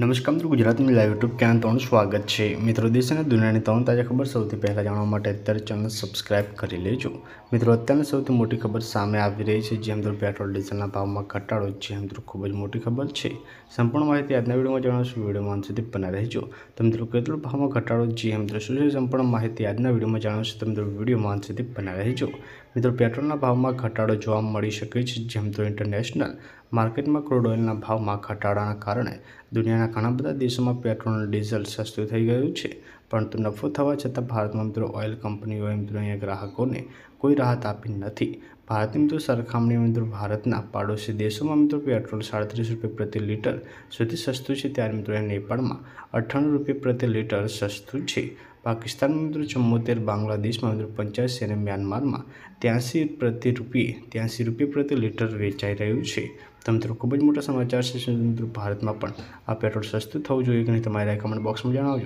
નમસ્કાર મિત્રો ગુજરાતની લાઈવ યુટ્યુબ ચેનલ તમારું સ્વાગત છે મિત્રો દેશ અને દુનિયાની ત્રણ તાજા ખબર સૌથી પહેલાં જાણવા માટે અત્યારે ચેનલ સબસ્ક્રાઇબ કરી લેજો મિત્રો અત્યારની સૌથી મોટી ખબર સામે આવી રહી છે જેમ અંદર પેટ્રોલ ડીઝલના ભાવમાં ઘટાડો છે મિત્રો ખૂબ જ મોટી ખબર છે સંપૂર્ણ માહિતી આજના વિડીયોમાં જણાવશું વિડીયોમાં અંત સુધી બના રહેજો તો મિત્રો કેટલો ભાવમાં ઘટાડો જે મિત્રો શું છે સંપૂર્ણ માહિતી આજના વિડીયોમાં જણાવશું તો મિત્રો વિડીયોમાં અંત સુધી બના રહેજો મિત્રો પેટ્રોલના ભાવમાં ઘટાડો જોવા મળી શકે છે જેમ તો ઇન્ટરનેશનલ માર્કેટમાં ક્રૂડ ઓઇલના ભાવમાં ઘટાડાના કારણે દુનિયાના ઘણા બધા દેશોમાં પેટ્રોલ ડીઝલ સસ્તું થઈ ગયું છે પરંતુ નફો થવા છતાં ભારતમાં મિત્રો ઓઇલ કંપનીઓએ મિત્રો અહીંયા ગ્રાહકોને કોઈ રાહત આપી નથી ભારતની મિત્રો સરખામણી મિત્રો ભારતના પાડોશી દેશોમાં મિત્રો પેટ્રોલ સાડત્રીસ રૂપિયા પ્રતિ લીટર સુધી સસ્તું છે ત્યારે મિત્રો એ નેપાળમાં અઠ્ઠાણું રૂપિયા પ્રતિ લીટર સસ્તું છે પાકિસ્તાનમાં મિત્રો ચુમ્મોતેર બાંગ્લાદેશમાં મિત્રો પંચ્યાસી અને મ્યાનમારમાં ત્યાંસી પ્રતિ રૂપિયે ત્યાંસી રૂપિયા પ્રતિ લીટર વેચાઈ રહ્યું છે તો મિત્રો ખૂબ જ મોટા સમાચાર છે મિત્રો ભારતમાં પણ આ પેટ્રોલ સસ્તું થવું જોઈએ કે નહીં તમારે કમેન્ટ બોક્સમાં જણાવજો